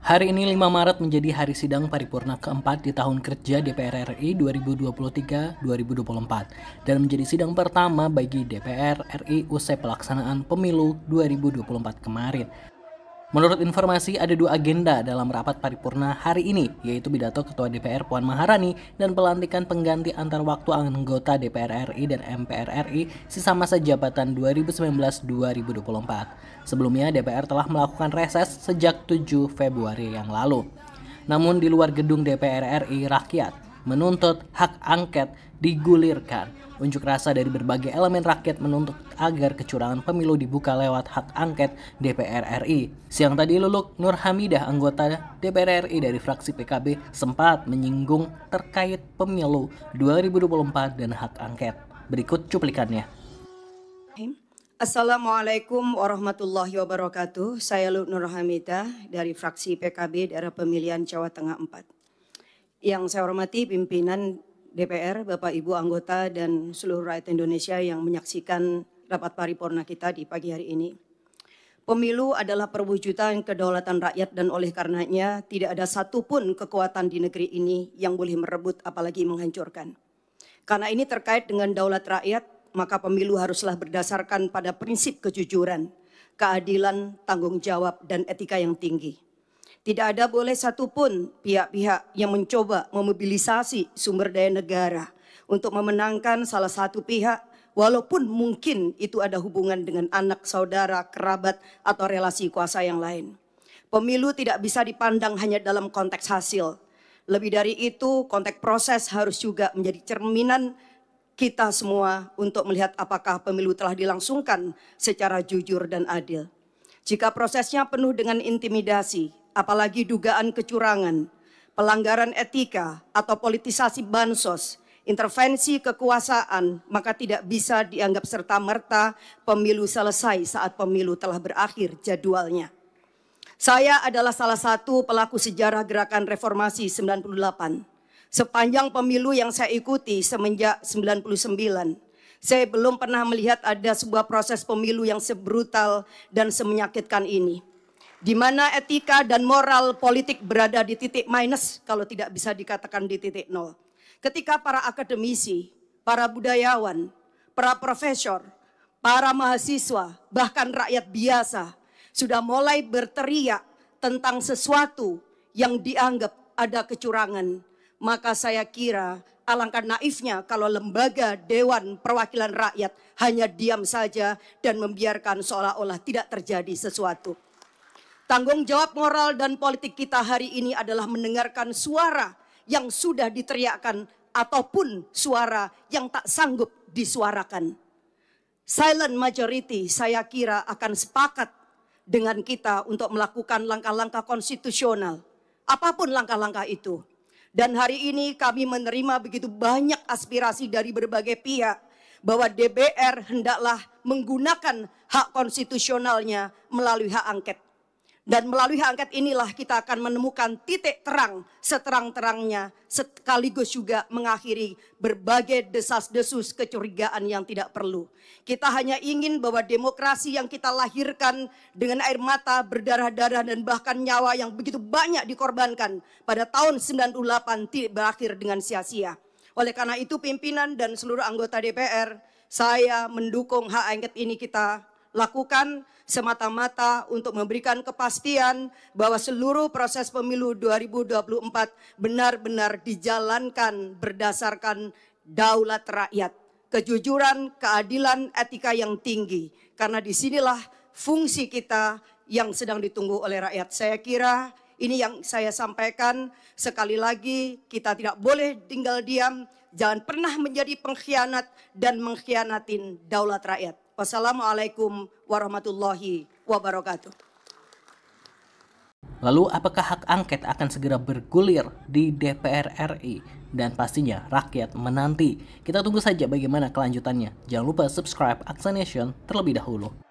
Hari ini 5 Maret menjadi hari sidang paripurna keempat di tahun kerja DPR RI 2023-2024 dan menjadi sidang pertama bagi DPR RI usai pelaksanaan pemilu 2024 kemarin. Menurut informasi, ada dua agenda dalam rapat paripurna hari ini, yaitu pidato Ketua DPR Puan Maharani dan pelantikan pengganti antar waktu anggota DPR RI dan MPR RI sisa masa jabatan 2019-2024. Sebelumnya, DPR telah melakukan reses sejak 7 Februari yang lalu. Namun di luar gedung DPR RI, rakyat menuntut hak angket digulirkan. Unjuk rasa dari berbagai elemen rakyat menuntut agar kecurangan pemilu dibuka lewat hak angket DPR RI. Siang tadi Luluk Nur Hamidah anggota DPR RI dari fraksi PKB sempat menyinggung terkait pemilu 2024 dan hak angket. Berikut cuplikannya. Assalamualaikum warahmatullahi wabarakatuh. Saya Luluk Nur Hamidah dari fraksi PKB daerah pemilihan Jawa Tengah 4. Yang saya hormati pimpinan DPR, Bapak Ibu anggota dan seluruh rakyat Indonesia yang menyaksikan rapat paripurna kita di pagi hari ini. Pemilu adalah perwujudan kedaulatan rakyat dan oleh karenanya tidak ada satupun kekuatan di negeri ini yang boleh merebut apalagi menghancurkan. Karena ini terkait dengan daulat rakyat, maka pemilu haruslah berdasarkan pada prinsip kejujuran, keadilan, tanggung jawab, dan etika yang tinggi tidak ada boleh satupun pihak-pihak yang mencoba memobilisasi sumber daya negara untuk memenangkan salah satu pihak walaupun mungkin itu ada hubungan dengan anak, saudara, kerabat, atau relasi kuasa yang lain. Pemilu tidak bisa dipandang hanya dalam konteks hasil. Lebih dari itu, konteks proses harus juga menjadi cerminan kita semua untuk melihat apakah pemilu telah dilangsungkan secara jujur dan adil. Jika prosesnya penuh dengan intimidasi, apalagi dugaan kecurangan, pelanggaran etika atau politisasi bansos, intervensi kekuasaan, maka tidak bisa dianggap serta-merta pemilu selesai saat pemilu telah berakhir jadwalnya. Saya adalah salah satu pelaku sejarah gerakan reformasi 98. Sepanjang pemilu yang saya ikuti semenjak 99, saya belum pernah melihat ada sebuah proses pemilu yang sebrutal dan semenyakitkan ini di mana etika dan moral politik berada di titik minus kalau tidak bisa dikatakan di titik nol. Ketika para akademisi, para budayawan, para profesor, para mahasiswa, bahkan rakyat biasa sudah mulai berteriak tentang sesuatu yang dianggap ada kecurangan, maka saya kira alangkah naifnya kalau lembaga Dewan Perwakilan Rakyat hanya diam saja dan membiarkan seolah-olah tidak terjadi sesuatu. Tanggung jawab moral dan politik kita hari ini adalah mendengarkan suara yang sudah diteriakkan ataupun suara yang tak sanggup disuarakan. Silent majority saya kira akan sepakat dengan kita untuk melakukan langkah-langkah konstitusional. Apapun langkah-langkah itu. Dan hari ini kami menerima begitu banyak aspirasi dari berbagai pihak bahwa DPR hendaklah menggunakan hak konstitusionalnya melalui hak angket. Dan melalui hak angket inilah kita akan menemukan titik terang seterang-terangnya sekaligus juga mengakhiri berbagai desas-desus kecurigaan yang tidak perlu. Kita hanya ingin bahwa demokrasi yang kita lahirkan dengan air mata, berdarah-darah dan bahkan nyawa yang begitu banyak dikorbankan pada tahun 98 tidak berakhir dengan sia-sia. Oleh karena itu pimpinan dan seluruh anggota DPR, saya mendukung hak angket ini kita lakukan semata-mata untuk memberikan kepastian bahwa seluruh proses pemilu 2024 benar-benar dijalankan berdasarkan daulat rakyat, kejujuran, keadilan, etika yang tinggi. Karena disinilah fungsi kita yang sedang ditunggu oleh rakyat. Saya kira ini yang saya sampaikan sekali lagi kita tidak boleh tinggal diam, jangan pernah menjadi pengkhianat dan mengkhianatin daulat rakyat. Wassalamualaikum warahmatullahi wabarakatuh. Lalu apakah hak angket akan segera bergulir di DPR RI? Dan pastinya rakyat menanti. Kita tunggu saja bagaimana kelanjutannya. Jangan lupa subscribe Aksa Nation terlebih dahulu.